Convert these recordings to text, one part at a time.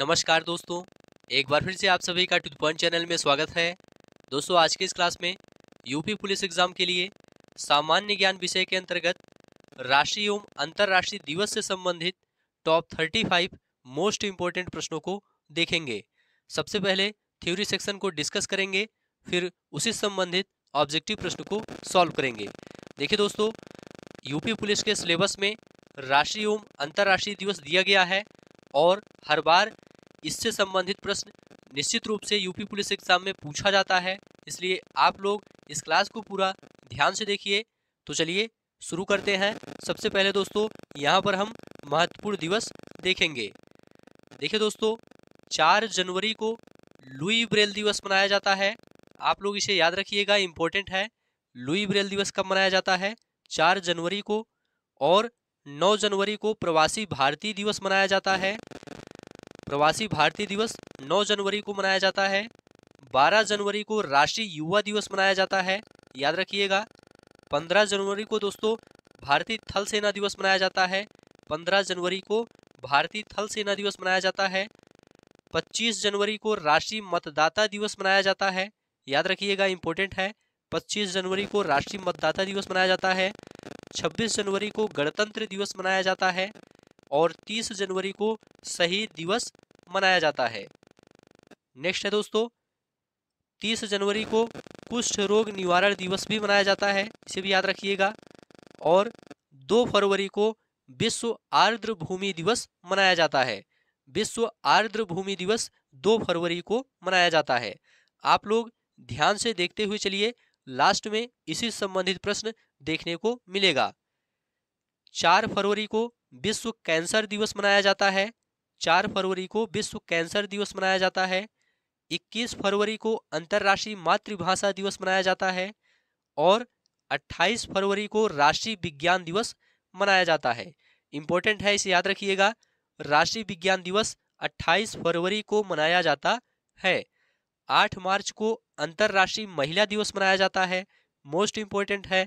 नमस्कार दोस्तों एक बार फिर से आप सभी का टू पॉइंट चैनल में स्वागत है दोस्तों आज के इस क्लास में यूपी पुलिस एग्जाम के लिए सामान्य ज्ञान विषय के अंतर्गत राष्ट्रीय एवं अंतर्राष्ट्रीय दिवस से संबंधित top thirty five most important प्रश्नों को देखेंगे सबसे पहले थ्योरी सेक्शन को डिस्कस करेंगे फिर उसी संबंधित ऑब्जेक्टिव प्रश्न को सॉल्व करेंगे देखिए दोस्तों यूपी पुलिस के सिलेबस में राष्ट्रीय एवं अंतर्राष्ट्रीय दिवस दिया गया है और हर बार इससे संबंधित प्रश्न निश्चित रूप से यूपी पुलिस एग्जाम में पूछा जाता है इसलिए आप लोग इस क्लास को पूरा ध्यान से देखिए तो चलिए शुरू करते हैं सबसे पहले दोस्तों यहाँ पर हम महत्वपूर्ण दिवस देखेंगे देखिए दोस्तों चार जनवरी को लुई ब्रेल दिवस मनाया जाता है आप लोग इसे याद रखिएगा इम्पोर्टेंट है लुई ब्रेल दिवस कब मनाया जाता है चार जनवरी को और 9 जनवरी को प्रवासी भारतीय दिवस मनाया जाता है प्रवासी भारतीय दिवस 9 जनवरी को मनाया जाता है 12 जनवरी को राष्ट्रीय युवा दिवस मनाया जाता है याद रखिएगा 15 जनवरी को दोस्तों भारतीय थल सेना दिवस मनाया जाता है 15 जनवरी को भारतीय थल सेना दिवस मनाया जाता है 25 जनवरी को राष्ट्रीय मतदाता दिवस मनाया जाता है याद रखिएगा इंपॉर्टेंट है पच्चीस जनवरी को राष्ट्रीय मतदाता दिवस मनाया जाता है 26 जनवरी को गणतंत्र दिवस मनाया जाता है और 30 जनवरी को शहीद दिवस मनाया जाता है नेक्स्ट है दोस्तों 30 जनवरी को कुष्ठ रोग निवारण दिवस भी मनाया जाता है इसे भी याद रखिएगा और 2 फरवरी को विश्व आर्द्र भूमि दिवस मनाया जाता है विश्व आर्द्र भूमि दिवस 2 फरवरी को मनाया जाता है आप लोग ध्यान से देखते हुए चलिए लास्ट में इसी संबंधित प्रश्न देखने को मिलेगा चार फरवरी को विश्व कैंसर दिवस मनाया जाता है चार फरवरी को विश्व कैंसर दिवस मनाया जाता है इक्कीस फरवरी को अंतर्राष्ट्रीय मातृभाषा दिवस मनाया जाता है और अट्ठाईस फरवरी को राष्ट्रीय विज्ञान दिवस मनाया जाता है इंपॉर्टेंट है इसे याद रखिएगा राष्ट्रीय विज्ञान दिवस 28 फरवरी को मनाया जाता है 8 मार्च को अंतर्राष्ट्रीय महिला दिवस मनाया जाता है मोस्ट इंपॉर्टेंट है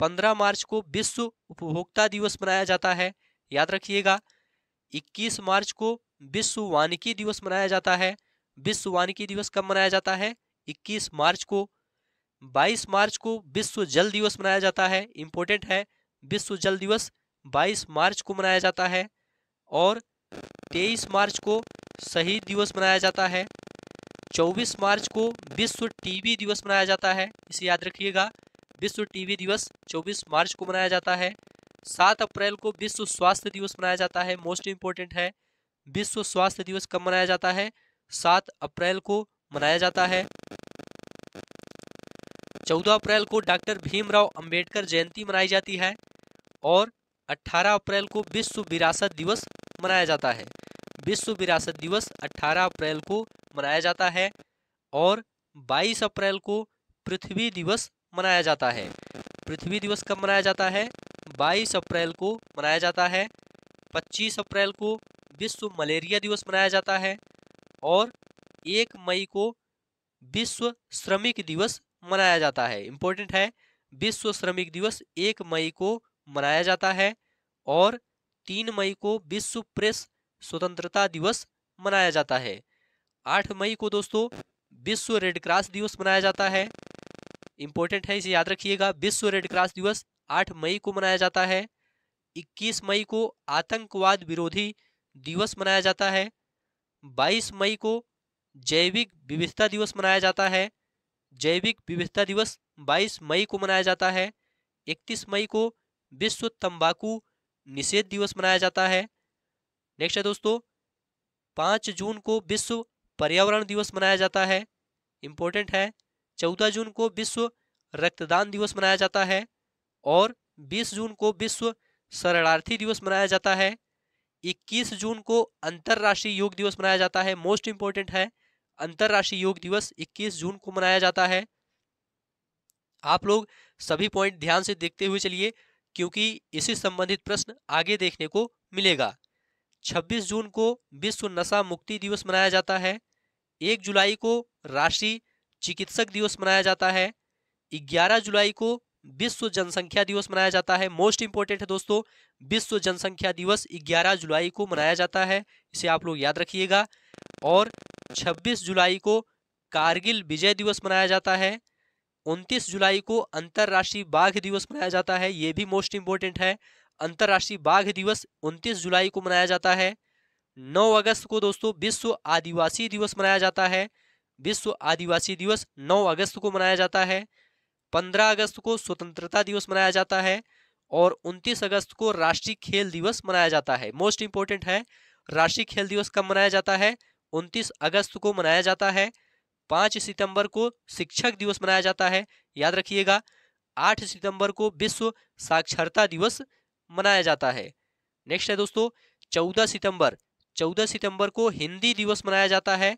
15 मार्च को विश्व उपभोक्ता दिवस मनाया जाता है याद रखिएगा 21 मार्च को विश्व वानिकी दिवस मनाया जाता है विश्व वानिकी दिवस कब मनाया जाता है 21 मार्च को 22 मार्च को विश्व जल दिवस मनाया जाता है इम्पोर्टेंट है विश्व जल दिवस 22 मार्च को मनाया जाता है और 23 मार्च को शहीद दिवस मनाया जाता है 24 मार्च को विश्व टीवी दिवस मनाया जाता है इसे याद रखिएगा विश्व टीवी दिवस 24 मार्च को मनाया जाता है 7 अप्रैल को विश्व स्वास्थ्य दिवस मनाया जाता है मोस्ट इम्पोर्टेंट है विश्व स्वास्थ्य दिवस कब मनाया जाता है 7 अप्रैल को मनाया जाता है 14 अप्रैल को डॉक्टर भीमराव अंबेडकर जयंती मनाई जाती है और अट्ठारह अप्रैल को विश्व विरासत दिवस मनाया जाता है विश्व विरासत दिवस अट्ठारह अप्रैल को मनाया जाता है और 22 अप्रैल को पृथ्वी दिवस मनाया जाता है पृथ्वी दिवस कब मनाया जाता है 22 अप्रैल को मनाया जाता है 25 अप्रैल को विश्व मलेरिया दिवस मनाया जाता है और एक मई को विश्व श्रमिक दिवस मनाया जाता है इम्पोर्टेंट है विश्व श्रमिक दिवस एक मई को मनाया जाता है और तीन मई को विश्व प्रेस स्वतंत्रता दिवस मनाया जाता है आठ मई को दोस्तों विश्व रेड क्रॉस दिवस मनाया जाता है इंपॉर्टेंट है इसे याद रखिएगा विश्व रेड क्रॉस दिवस 8 मई को मनाया जाता है 21 मई को आतंकवाद विरोधी दिवस मनाया जाता है 22 मई को जैविक विविधता दिवस मनाया जाता है जैविक विविधता दिवस 22 मई को मनाया जाता है 31 मई को विश्व तंबाकू निषेध दिवस मनाया जाता है नेक्स्ट है दोस्तों पाँच जून को विश्व पर्यावरण दिवस मनाया जाता है इम्पोर्टेंट है चौदह जून को विश्व रक्तदान दिवस मनाया जाता है और 20 जून को विश्व शरणार्थी दिवस मनाया जाता है 21 जून को अंतर्राष्ट्रीय योग दिवस मनाया जाता है मोस्ट इंपॉर्टेंट है अंतर्राष्ट्रीय योग दिवस 21 जून को मनाया जाता है आप लोग सभी पॉइंट ध्यान से देखते हुए चलिए क्योंकि इसी संबंधित प्रश्न आगे देखने को मिलेगा 26 जून को विश्व नशा मुक्ति दिवस मनाया जाता है 1 जुलाई को राष्ट्रीय चिकित्सक दिवस मनाया जाता है 11 जुलाई को विश्व जनसंख्या दिवस मनाया जाता है मोस्ट इंपोर्टेंट है दोस्तों विश्व जनसंख्या दिवस 11 जुलाई को मनाया जाता है इसे आप लोग याद रखिएगा और 26 जुलाई को कारगिल विजय दिवस मनाया जाता है 29 जुलाई को अंतर्राष्ट्रीय बाघ दिवस मनाया जाता है ये भी मोस्ट इंपोर्टेंट है अंतर्राष्ट्रीय बाघ दिवस उनतीस जुलाई को मनाया जाता है नौ अगस्त को दोस्तों विश्व आदिवासी दिवस मनाया जाता है विश्व आदिवासी दिवस 9 अगस्त को मनाया जाता है 15 अगस्त को स्वतंत्रता दिवस मनाया जाता है और 29 अगस्त को राष्ट्रीय खेल दिवस मनाया जाता है मोस्ट इंपॉर्टेंट है राष्ट्रीय खेल दिवस कब मनाया जाता है 29 अगस्त को मनाया जाता है 5 सितंबर को शिक्षक दिवस मनाया जाता है याद रखिएगा 8 सितंबर को विश्व साक्षरता दिवस मनाया जाता है नेक्स्ट है दोस्तों 14 सितंबर 14 सितंबर को हिंदी दिवस मनाया जाता है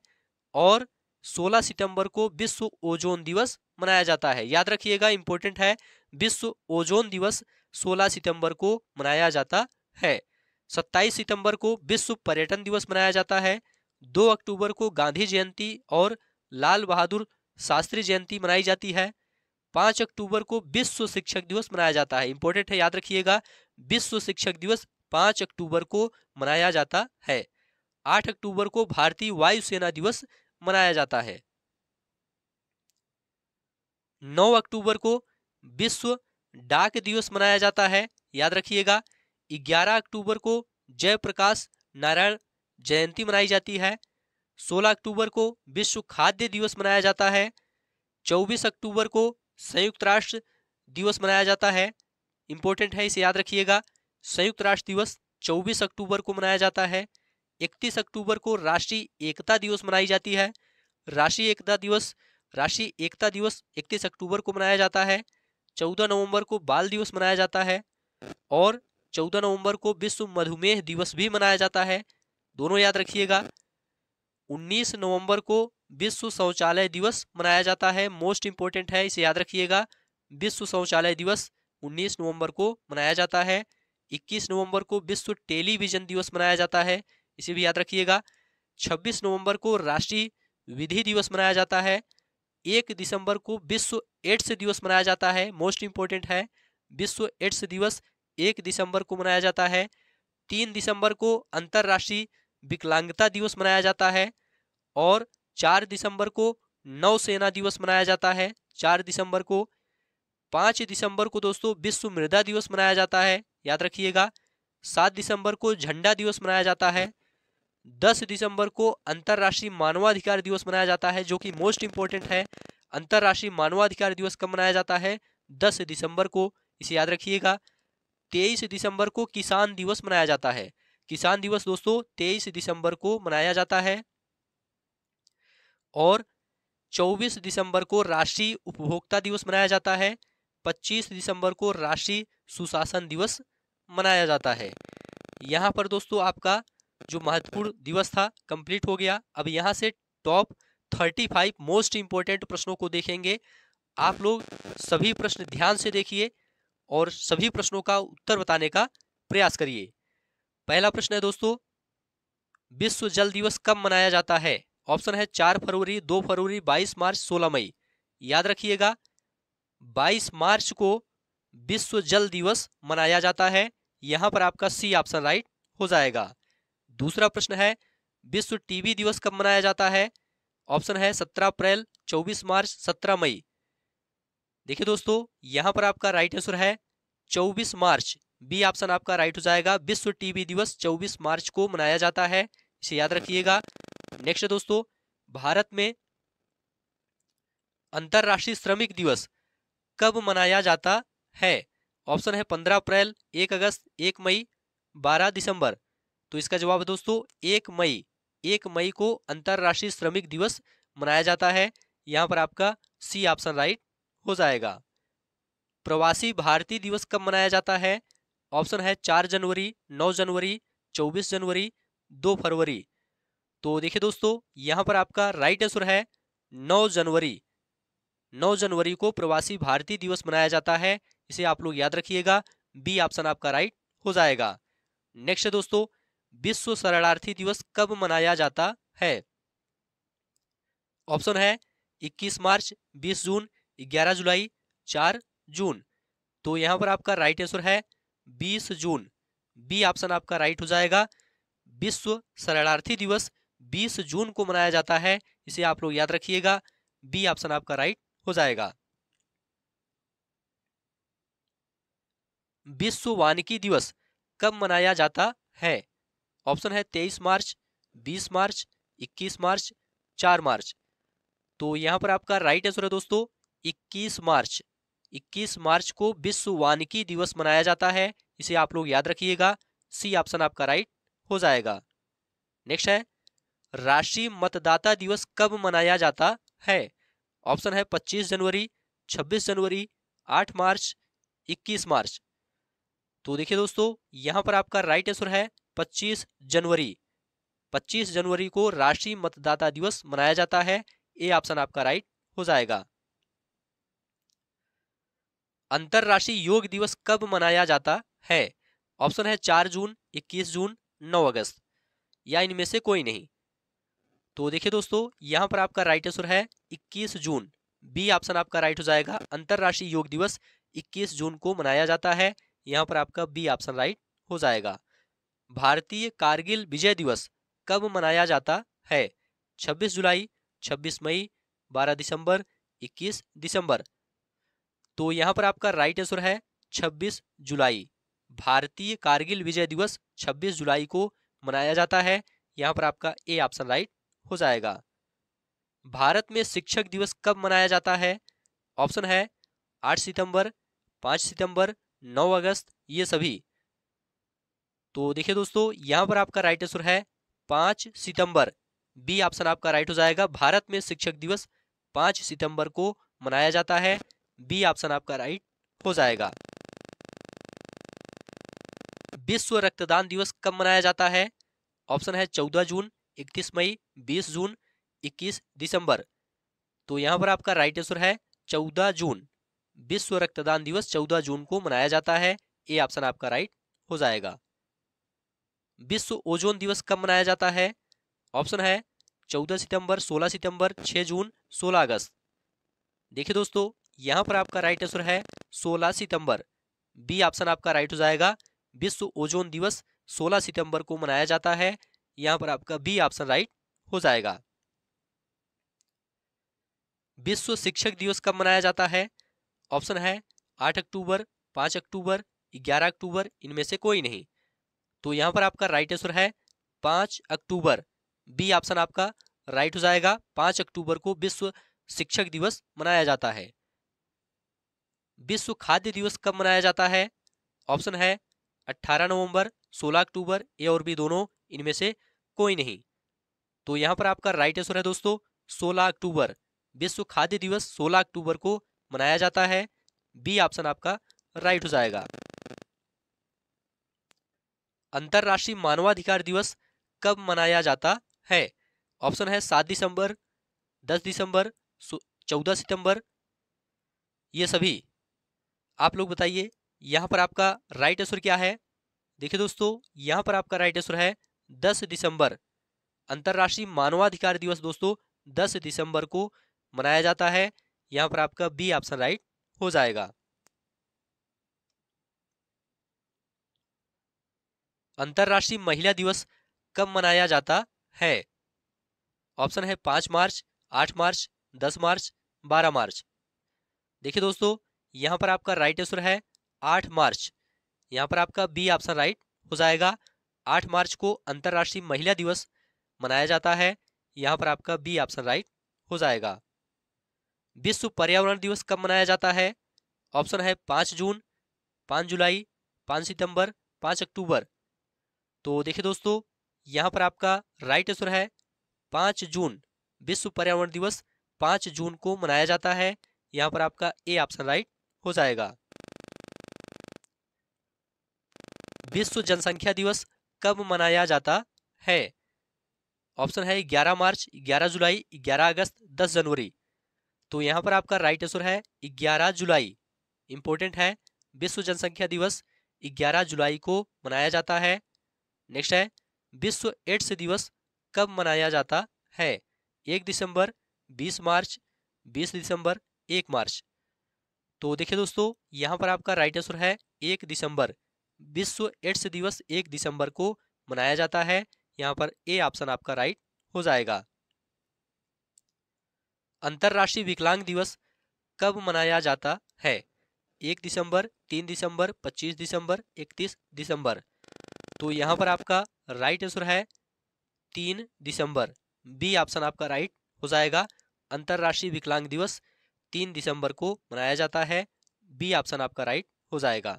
और 16 सितंबर को विश्व ओजोन दिवस मनाया जाता है याद रखिएगा इंपॉर्टेंट है विश्व ओजोन दिवस 16 सितंबर को मनाया जाता है 27 सितंबर को विश्व पर्यटन दिवस मनाया जाता है 2 अक्टूबर को गांधी जयंती और लाल बहादुर शास्त्री जयंती मनाई जाती है 5 अक्टूबर को विश्व शिक्षक दिवस मनाया जाता है इंपॉर्टेंट है याद रखिएगा विश्व शिक्षक दिवस पांच अक्टूबर को मनाया जाता है आठ अक्टूबर को भारतीय वायुसेना दिवस मनाया जाता है 9 अक्टूबर को विश्व डाक दिवस मनाया जाता है याद रखिएगा 11 अक्टूबर को जयप्रकाश नारायण जयंती मनाई जाती है 16 अक्टूबर को विश्व खाद्य दिवस मनाया जाता है 24 अक्टूबर को संयुक्त राष्ट्र दिवस मनाया जाता है इंपॉर्टेंट है इसे याद रखिएगा संयुक्त राष्ट्र दिवस 24 अक्टूबर को मनाया जाता है इकतीस अक्टूबर को राष्ट्रीय एकता दिवस मनाई जाती है राष्ट्रीय एकता दिवस राष्ट्रीय एकता दिवस इकतीस अक्टूबर को मनाया जाता है चौदह नवंबर को बाल दिवस मनाया जाता है और चौदह नवंबर को विश्व मधुमेह दिवस भी मनाया जाता है दोनों याद रखिएगा उन्नीस नवंबर को विश्व शौचालय दिवस मनाया जाता है मोस्ट इम्पोर्टेंट है इसे याद रखिएगा विश्व शौचालय दिवस उन्नीस नवंबर को मनाया जाता है इक्कीस नवंबर को विश्व टेलीविजन दिवस मनाया जाता है इसे भी याद रखिएगा 26 नवंबर को राष्ट्रीय विधि दिवस मनाया जाता है एक दिसंबर को विश्व एड्स दिवस मनाया जाता है मोस्ट इम्पोर्टेंट है विश्व एड्स दिवस एक दिसंबर को मनाया जाता है तीन दिसंबर को अंतर्राष्ट्रीय विकलांगता दिवस मनाया जाता है और चार दिसंबर को नौसेना दिवस मनाया जाता है चार दिसंबर को पाँच दिसंबर को दोस्तों विश्व मृदा दिवस मनाया जाता है याद रखिएगा सात दिसंबर को झंडा दिवस मनाया जाता है 10 दिसंबर को अंतर्राष्ट्रीय मानवाधिकार दिवस मनाया जाता है जो कि मोस्ट इंपॉर्टेंट है अंतर्राष्ट्रीय मानवाधिकार दिवस कब मनाया जाता है 10 दिसंबर को इसे याद रखिएगा 23 दिसंबर को किसान दिवस मनाया जाता है किसान दिवस दोस्तों 23 दिसंबर को मनाया जाता है और 24 दिसंबर को राष्ट्रीय उपभोक्ता दिवस मनाया जाता है 25 दिसंबर को राष्ट्रीय सुशासन दिवस मनाया जाता है यहाँ पर दोस्तों आपका जो महत्वपूर्ण दिवस था कंप्लीट हो गया अब यहाँ से top thirty five most important प्रश्नों को देखेंगे आप लोग सभी प्रश्न ध्यान से देखिए और सभी प्रश्नों का उत्तर बताने का प्रयास करिए पहला प्रश्न है दोस्तों विश्व जल दिवस कब मनाया जाता है ऑप्शन है चार फरवरी दो फरवरी बाईस मार्च सोलह मई याद रखिएगा बाईस मार्च को विश्व जल दिवस मनाया जाता है यहां पर आपका सी ऑप्शन राइट हो जाएगा दूसरा प्रश्न है विश्व टीबी दिवस कब मनाया जाता है ऑप्शन है सत्रह अप्रैल चौबीस मार्च सत्रह मई देखिए दोस्तों यहां पर आपका राइट आंसर है चौबीस मार्च बी ऑप्शन आपका राइट हो जाएगा विश्व टीबी दिवस चौबीस मार्च को मनाया जाता है इसे याद रखिएगा नेक्स्ट दोस्तों भारत में अंतर्राष्ट्रीय श्रमिक दिवस कब मनाया जाता है ऑप्शन है पंद्रह अप्रैल एक अगस्त एक मई बारह दिसंबर तो इसका जवाब है दोस्तों एक मई एक मई को अंतर्राष्ट्रीय श्रमिक दिवस मनाया जाता है यहाँ पर आपका सी ऑप्शन राइट हो जाएगा प्रवासी भारतीय दिवस कब मनाया जाता है ऑप्शन है चार जनवरी नौ जनवरी चौबीस जनवरी दो फरवरी तो देखिए दोस्तों यहाँ पर आपका राइट आंसर है नौ जनवरी नौ जनवरी को प्रवासी भारतीय दिवस मनाया जाता है इसे आप लोग याद रखिएगा बी ऑप्शन आपका राइट हो जाएगा नेक्स्ट दोस्तों विश्व शरणार्थी दिवस कब मनाया जाता है ऑप्शन है 21 मार्च 20 जून 11 जुलाई 4 जून तो यहां पर आपका राइट आंसर है 20 जून बी ऑप्शन आपका राइट हो जाएगा विश्व शरणार्थी दिवस 20 जून को मनाया जाता है इसे आप लोग याद रखिएगा बी ऑप्शन आपका राइट हो जाएगा विश्व वानिकी दिवस कब मनाया जाता है ऑप्शन है तेईस मार्च बीस मार्च इक्कीस मार्च चार मार्च तो यहाँ पर आपका राइट आंसर है दोस्तों इक्कीस मार्च इक्कीस मार्च को विश्व वानिकी दिवस मनाया जाता है इसे आप लोग याद रखिएगा सी ऑप्शन आपका राइट हो जाएगा नेक्स्ट है राष्ट्रीय मतदाता दिवस कब मनाया जाता है ऑप्शन है 25 जनवरी 26 जनवरी 8 मार्च 21 मार्च तो देखिए दोस्तों यहां पर आपका राइट आंसर है 25 जनवरी 25 जनवरी को राष्ट्रीय मतदाता दिवस मनाया जाता है ए ऑप्शन आपका राइट हो जाएगा अंतरराष्ट्रीय योग दिवस कब मनाया जाता है ऑप्शन है चार जून इक्कीस जून नौ अगस्त या इनमें से कोई नहीं तो देखिए दोस्तों यहां पर आपका राइट आंसर है 21 जून बी ऑप्शन आपका राइट हो जाएगा अंतरराष्ट्रीय योग दिवस 21 जून को मनाया जाता है यहां पर आपका बी ऑप्शन राइट हो जाएगा भारतीय कारगिल विजय दिवस कब मनाया जाता है 26 जुलाई 26 मई 12 दिसंबर 21 दिसंबर तो यहाँ पर आपका राइट आंसर है 26 जुलाई भारतीय कारगिल विजय दिवस 26 जुलाई को मनाया जाता है यहाँ पर आपका ए ऑप्शन राइट हो जाएगा भारत में शिक्षक दिवस कब मनाया जाता है ऑप्शन है 8 सितंबर 5 सितंबर 9 अगस्त ये सभी तो देखिए दोस्तों यहाँ पर आपका राइट आंसर है पांच सितंबर बी ऑप्शन आपका राइट हो जाएगा भारत में शिक्षक दिवस पांच सितंबर को मनाया जाता है बी ऑप्शन आपका राइट हो जाएगा विश्व रक्तदान दिवस कब मनाया जाता है ऑप्शन है चौदह जून इकतीस मई बीस जून इक्कीस दिसंबर तो यहाँ पर आपका राइट आंसर है चौदह जून विश्व रक्तदान दिवस चौदह जून को मनाया जाता है ए ऑप्शन आपका राइट हो जाएगा विश्व ओजोन दिवस कब मनाया जाता है ऑप्शन है चौदह सितंबर सोलह सितंबर 6 जून 16 अगस्त देखिए दोस्तों यहां पर आपका राइट आंसर है सोलह सितंबर बी ऑप्शन आपका राइट हो जाएगा विश्व ओजोन दिवस 16 सितंबर को मनाया जाता है यहां पर आपका बी ऑप्शन राइट हो जाएगा विश्व शिक्षक दिवस कब मनाया जाता है ऑप्शन है आठ अक्टूबर पांच अक्टूबर ग्यारह अक्टूबर इनमें से कोई नहीं तो यहां पर आपका राइट आंसर है पांच अक्टूबर बी ऑप्शन आपका राइट हो जाएगा पांच अक्टूबर को विश्व शिक्षक दिवस मनाया जाता है विश्व खाद्य दिवस कब मनाया जाता है ऑप्शन है 18 नवंबर 16 अक्टूबर ए और बी दोनों इनमें से कोई नहीं तो यहां पर आपका राइट आंसर है दोस्तों 16 अक्टूबर विश्व खाद्य दिवस 16 अक्टूबर को मनाया जाता है बी ऑप्शन आपका राइट हो जाएगा अंतर्राष्ट्रीय मानवाधिकार दिवस कब मनाया जाता है ऑप्शन है सात दिसंबर दस दिसंबर चौदह सितंबर ये सभी आप लोग बताइए यहाँ पर आपका राइट आंसर क्या है देखिए दोस्तों यहाँ पर आपका राइट आंसर है दस दिसंबर अंतर्राष्ट्रीय मानवाधिकार दिवस दोस्तों दस दिसंबर को मनाया जाता है यहाँ पर आपका बी ऑप्शन राइट हो जाएगा अंतर्राष्ट्रीय महिला दिवस कब मनाया जाता है ऑप्शन है पाँच मार्च आठ मार्च दस मार्च बारह मार्च देखिए दोस्तों यहाँ पर आपका राइट आंसर है आठ मार्च यहाँ पर आपका बी ऑप्शन राइट हो जाएगा आठ मार्च को अंतर्राष्ट्रीय महिला दिवस मनाया जाता है यहाँ पर आपका बी ऑप्शन राइट हो जाएगा विश्व पर्यावरण दिवस कब मनाया जाता है ऑप्शन है पाँच जून पाँच जुलाई पाँच सितंबर पाँच अक्टूबर तो देखिए दोस्तों यहाँ पर आपका राइट आंसर है पाँच जून विश्व पर्यावरण दिवस पाँच जून को मनाया जाता है यहाँ पर आपका ए ऑप्शन राइट हो जाएगा विश्व जनसंख्या दिवस कब मनाया जाता है ऑप्शन है 11 मार्च 11 जुलाई 11 अगस्त 10 जनवरी तो यहाँ पर आपका राइट आंसर है 11 जुलाई इंपॉर्टेंट है विश्व जनसंख्या दिवस 11 जुलाई को मनाया जाता है नेक्स्ट है विश्व एड्स दिवस कब मनाया जाता है एक दिसंबर बीस मार्च बीस दिसंबर एक मार्च तो देखिए दोस्तों यहाँ पर आपका राइट आंसर है एक दिसंबर विश्व एड्स दिवस एक दिसंबर को मनाया जाता है यहाँ पर ए ऑप्शन आपका राइट हो जाएगा अंतर्राष्ट्रीय विकलांग दिवस कब मनाया जाता है एक दिसंबर तीन दिसंबर पच्चीस दिसंबर इकतीस दिसंबर तो यहाँ पर आपका राइट आंसर है तीन दिसंबर बी ऑप्शन आपका राइट हो जाएगा अंतर्राष्ट्रीय विकलांग दिवस तीन दिसंबर को मनाया जाता है बी ऑप्शन आपका राइट हो जाएगा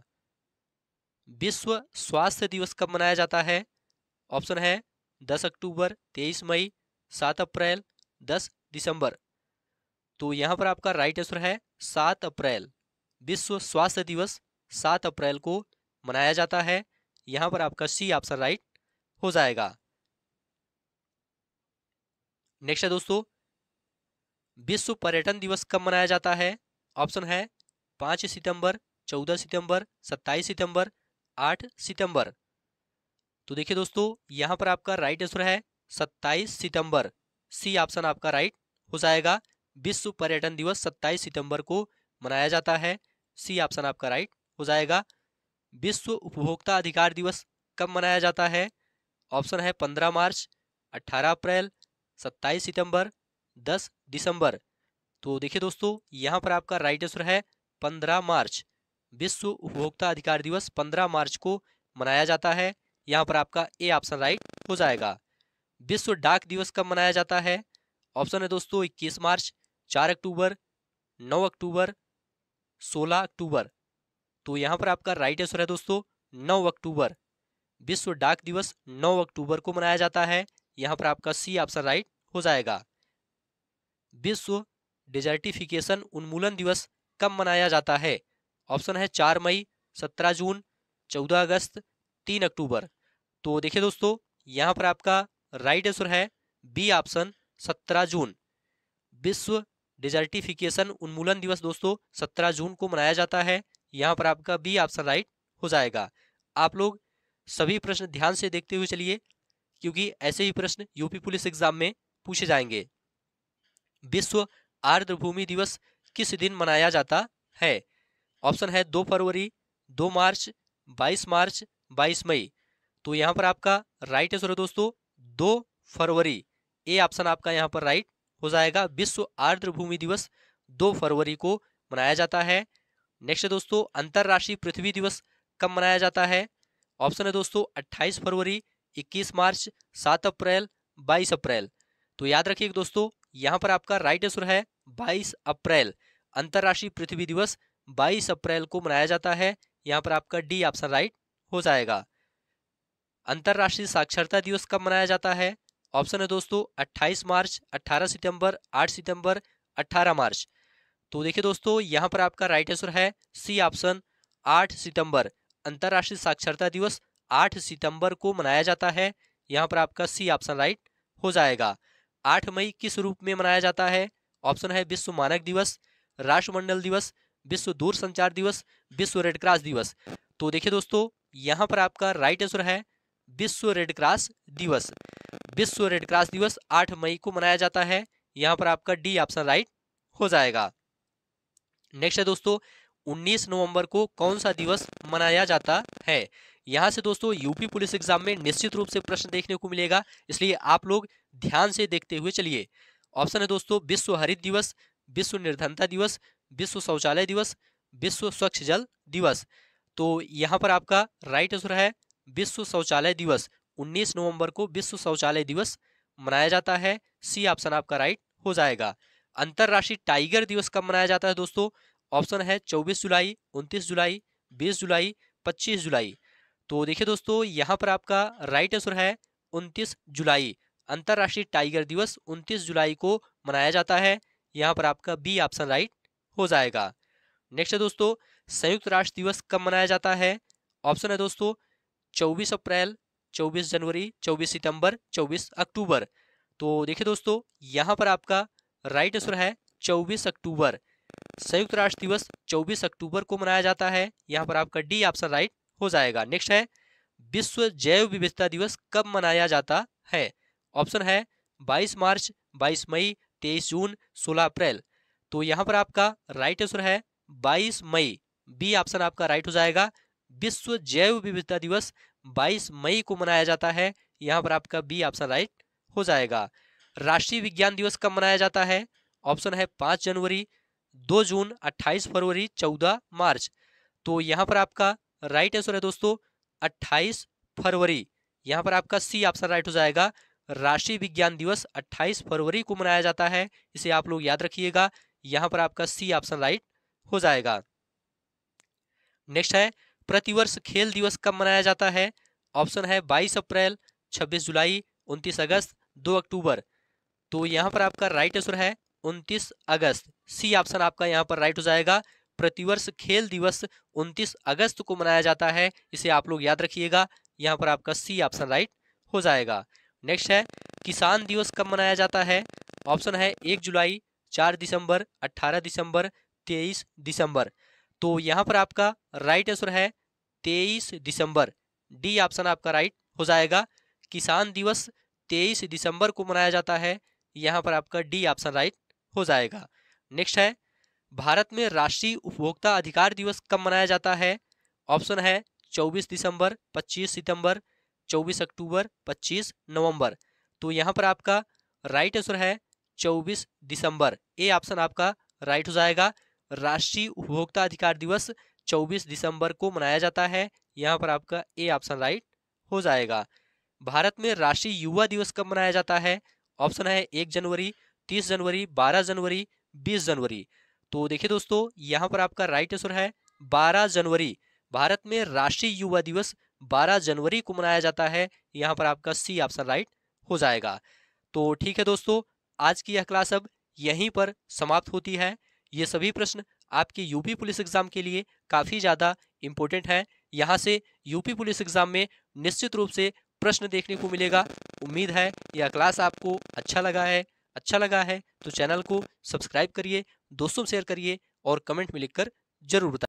विश्व स्वास्थ्य दिवस कब मनाया जाता है ऑप्शन है दस अक्टूबर तेईस मई सात अप्रैल दस दिसंबर तो यहाँ पर आपका राइट आंसर है सात अप्रैल विश्व स्वास्थ्य दिवस सात अप्रैल को मनाया जाता है यहां पर आपका सी ऑप्शन राइट हो जाएगा नेक्स्ट है दोस्तों विश्व पर्यटन दिवस कब मनाया जाता है ऑप्शन है पांच सितंबर चौदह सितंबर सत्ताईस सितंबर आठ सितंबर तो देखिए दोस्तों यहां पर आपका राइट आंसर है सत्ताईस सितंबर सी ऑप्शन आपका राइट हो जाएगा विश्व पर्यटन दिवस सत्ताईस सितंबर को मनाया जाता है सी ऑप्शन आपका राइट हो जाएगा विश्व उपभोक्ता अधिकार दिवस कब मनाया जाता है ऑप्शन है पंद्रह मार्च अट्ठारह अप्रैल सत्ताईस सितंबर दस दिसंबर तो देखिए दोस्तों यहाँ पर आपका राइट आंसर है पंद्रह मार्च विश्व उपभोक्ता अधिकार दिवस पंद्रह मार्च को मनाया जाता है यहाँ पर आपका ए ऑप्शन राइट हो जाएगा विश्व डाक दिवस कब मनाया जाता है ऑप्शन है दोस्तों इक्कीस मार्च चार अक्टूबर नौ अक्टूबर सोलह अक्टूबर तो यहाँ पर आपका राइट आंसर है दोस्तों नौ अक्टूबर विश्व डाक दिवस 9 अक्टूबर को मनाया जाता है यहाँ पर आपका सी ऑप्शन राइट हो जाएगा विश्व डिजर्टिफिकेशन उन्मूलन दिवस कब मनाया जाता है ऑप्शन है चार मई सत्रह जून चौदह अगस्त तीन अक्टूबर तो देखिए दोस्तों यहाँ पर आपका राइट आंसर है बी ऑप्शन सत्रह जून विश्व डिजर्टिफिकेशन उन्मूलन दिवस दोस्तों सत्रह जून को मनाया जाता है यहाँ पर आपका बी ऑप्शन राइट हो जाएगा आप लोग सभी प्रश्न ध्यान से देखते हुए चलिए क्योंकि ऐसे ही प्रश्न यूपी पुलिस एग्जाम में पूछे जाएंगे विश्व आर्द्रभूमि दिवस किस दिन मनाया जाता है ऑप्शन है दो फरवरी दो मार्च बाईस मार्च बाईस मई तो यहाँ पर आपका राइट आंसर है दोस्तों दो फरवरी ए ऑप्शन आपका यहाँ पर राइट हो जाएगा विश्व आर्द्र भूमि दिवस दो फरवरी को मनाया जाता है नेक्स्ट है दोस्तों अंतरराष्ट्रीय पृथ्वी दिवस कब मनाया जाता है ऑप्शन है दोस्तों 28 फरवरी 21 मार्च 7 अप्रैल 22 अप्रैल तो याद रखिए दोस्तों यहाँ पर आपका राइट आंसर है 22 अप्रैल अंतर्राष्ट्रीय पृथ्वी दिवस 22 अप्रैल को मनाया जाता है यहाँ पर आपका डी ऑप्शन राइट हो जाएगा अंतर्राष्ट्रीय साक्षरता दिवस कब मनाया जाता है ऑप्शन है दोस्तों 28 मार्च 18 सितंबर 8 सितंबर 18 मार्च तो देखिए दोस्तों यहाँ पर आपका राइट आंसर है सी ऑप्शन आठ सितंबर अंतर्राष्ट्रीय साक्षरता दिवस आठ सितंबर को मनाया जाता है यहाँ पर आपका सी ऑप्शन राइट हो जाएगा आठ मई किस रूप में मनाया जाता है ऑप्शन है विश्व मानक दिवस राष्ट्रमंडल दिवस विश्व दूर संचार दिवस विश्व रेडक्रॉस दिवस तो देखिए दोस्तों यहाँ पर आपका राइट आंसर है विश्व रेडक्रॉस दिवस विश्व रेडक्रॉस दिवस आठ मई को मनाया जाता है यहाँ पर आपका डी ऑप्शन राइट हो जाएगा नेक्स्ट है दोस्तों 19 नवंबर को कौन सा दिवस मनाया जाता है यहाँ से दोस्तों यूपी पुलिस एग्जाम में निश्चित रूप से प्रश्न देखने को मिलेगा इसलिए आप लोग ध्यान से देखते हुए चलिए ऑप्शन है दोस्तों विश्व हरित दिवस विश्व निर्धनता दिवस विश्व शौचालय दिवस विश्व स्वच्छ जल दिवस तो यहाँ पर आपका राइट आंसर है विश्व शौचालय दिवस 19 नवंबर को विश्व शौचालय दिवस मनाया जाता है सी ऑप्शन आपका राइट हो जाएगा अंतर्राष्ट्रीय टाइगर दिवस कब मनाया जाता है दोस्तों ऑप्शन है चौबीस जुलाई उनतीस जुलाई बीस जुलाई पच्चीस जुलाई तो देखिए दोस्तों यहाँ पर आपका राइट आंसर है उनतीस जुलाई अंतर्राष्ट्रीय टाइगर दिवस 29 जुलाई को मनाया जाता है यहाँ पर आपका बी ऑप्शन राइट हो जाएगा नेक्स्ट है दोस्तों संयुक्त राष्ट्र दिवस कब मनाया जाता है ऑप्शन है दोस्तों चौबीस अप्रैल चौबीस जनवरी चौबीस सितंबर चौबीस अक्टूबर तो देखिए दोस्तों यहाँ पर आपका राइट आंसर है चौबीस अक्टूबर संयुक्त राष्ट्र दिवस 24 अक्टूबर को मनाया जाता है यहाँ पर आपका डी ऑप्शन राइट हो जाएगा नेक्स्ट है विश्व जैव विविधता दिवस कब मनाया जाता है ऑप्शन है 22 मार्च 22 मई 23 जून 16 अप्रैल तो यहाँ पर आपका राइट आंसर है 22 मई बी ऑप्शन आपका राइट हो जाएगा विश्व जैव विविधता दिवस 22 मई को मनाया जाता है यहाँ पर आपका बी ऑप्शन राइट हो जाएगा राष्ट्रीय विज्ञान दिवस कब मनाया जाता है ऑप्शन है पांच जनवरी दो जून अट्ठाईस फरवरी चौदह मार्च तो यहां पर आपका राइट आंसर है दोस्तों अट्ठाईस फरवरी यहां पर आपका सी ऑप्शन राइट हो जाएगा राष्ट्रीय विज्ञान दिवस अट्ठाईस फरवरी को मनाया जाता है इसे आप लोग याद रखिएगा यहां पर आपका सी ऑप्शन राइट हो जाएगा नेक्स्ट है प्रतिवर्ष खेल दिवस कब मनाया जाता है ऑप्शन है 22 अप्रैल 26 जुलाई 29 अगस्त 2 अक्टूबर तो यहाँ पर आपका राइट आंसर है उनतीस अगस्त सी ऑप्शन आपका यहाँ पर राइट हो जाएगा प्रतिवर्ष खेल दिवस 29 अगस्त को मनाया जाता है इसे आप लोग याद रखिएगा यहाँ पर आपका सी ऑप्शन राइट हो जाएगा नेक्स्ट है किसान दिवस कब मनाया जाता है ऑप्शन है एक जुलाई चार दिसंबर अट्ठारह दिसंबर तेईस दिसंबर तो यहाँ पर आपका राइट आंसर है तेईस दिसंबर डी ऑप्शन आपका राइट हो जाएगा किसान दिवस तेईस दिसंबर को मनाया जाता है यहाँ पर आपका डी ऑप्शन राइट हो जाएगा नेक्स्ट है भारत में राष्ट्रीय उपभोक्ता अधिकार दिवस कब मनाया जाता है ऑप्शन है 24 दिसंबर 25 सितंबर 24 अक्टूबर 25 नवंबर तो यहाँ पर आपका राइट आंसर है 24 दिसंबर ए ऑप्शन आपका राइट हो जाएगा राष्ट्रीय उपभोक्ता अधिकार दिवस 24 दिसंबर को मनाया जाता है यहाँ पर आपका ए ऑप्शन राइट हो जाएगा भारत में राष्ट्रीय युवा दिवस कब मनाया जाता है ऑप्शन है एक जनवरी तीस जनवरी बारह जनवरी बीस जनवरी तो देखिए दोस्तों यहाँ पर आपका राइट आंसर है बारह जनवरी भारत में राष्ट्रीय युवा दिवस बारह जनवरी को मनाया जाता है यहाँ पर आपका सी ऑप्शन राइट हो जाएगा तो ठीक है दोस्तों आज की यह क्लास अब यहीं पर समाप्त होती है ये सभी प्रश्न आपके यूपी पुलिस एग्जाम के लिए काफ़ी ज़्यादा इम्पोर्टेंट हैं यहाँ से यूपी पुलिस एग्जाम में निश्चित रूप से प्रश्न देखने को मिलेगा उम्मीद है यह क्लास आपको अच्छा लगा है अच्छा लगा है तो चैनल को सब्सक्राइब करिए दोस्तों शेयर करिए और कमेंट में लिखकर जरूर बताइए